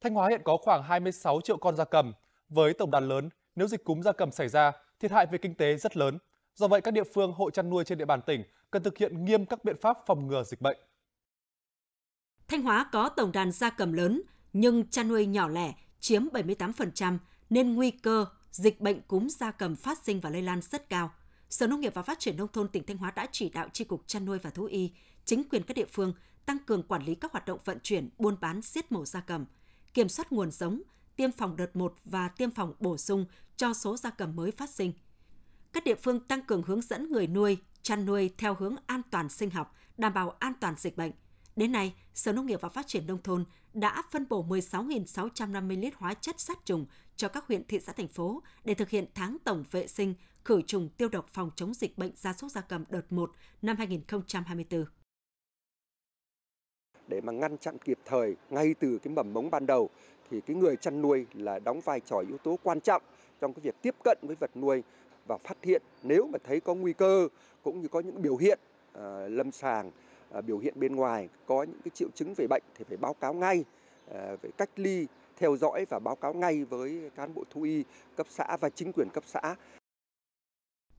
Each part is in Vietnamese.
Thanh Hóa hiện có khoảng 26 triệu con gia cầm. Với tổng đàn lớn, nếu dịch cúm gia cầm xảy ra, thiệt hại về kinh tế rất lớn. Do vậy, các địa phương hộ chăn nuôi trên địa bàn tỉnh cần thực hiện nghiêm các biện pháp phòng ngừa dịch bệnh. Thanh Hóa có tổng đàn gia cầm lớn, nhưng chăn nuôi nhỏ lẻ chiếm 78% nên nguy cơ dịch bệnh cúm gia cầm phát sinh và lây lan rất cao. Sở Nông nghiệp và Phát triển Nông thôn tỉnh Thanh Hóa đã chỉ đạo Tri Cục Chăn nuôi và Thú y, chính quyền các địa phương tăng cường quản lý các hoạt động vận chuyển, buôn bán, giết mổ gia cầm – kiểm soát nguồn giống, tiêm phòng đợt 1 và tiêm phòng bổ sung cho số gia cầm mới phát sinh. Các địa phương tăng cường hướng dẫn người nuôi, chăn nuôi theo hướng an toàn sinh học, đảm bảo an toàn dịch bệnh. Đến nay, Sở Nông nghiệp và Phát triển Nông thôn đã phân bổ 16.650 lít hóa chất sát trùng cho các huyện, thị xã, thành phố để thực hiện tháng tổng vệ sinh, khử trùng tiêu độc phòng chống dịch bệnh gia súc gia cầm đợt 1 năm 2024 để mà ngăn chặn kịp thời ngay từ cái mầm mống ban đầu thì cái người chăn nuôi là đóng vai trò yếu tố quan trọng trong cái việc tiếp cận với vật nuôi và phát hiện nếu mà thấy có nguy cơ cũng như có những biểu hiện à, lâm sàng à, biểu hiện bên ngoài có những cái triệu chứng về bệnh thì phải báo cáo ngay à, phải cách ly theo dõi và báo cáo ngay với cán bộ thú y cấp xã và chính quyền cấp xã.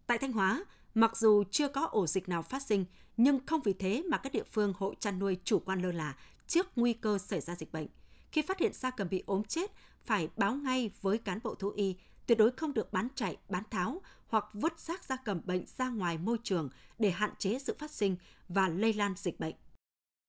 Tại Thanh Hóa, Mặc dù chưa có ổ dịch nào phát sinh, nhưng không vì thế mà các địa phương hộ chăn nuôi chủ quan lơ là trước nguy cơ xảy ra dịch bệnh. Khi phát hiện gia cầm bị ốm chết, phải báo ngay với cán bộ thú y, tuyệt đối không được bán chạy, bán tháo hoặc vứt xác gia cầm bệnh ra ngoài môi trường để hạn chế sự phát sinh và lây lan dịch bệnh.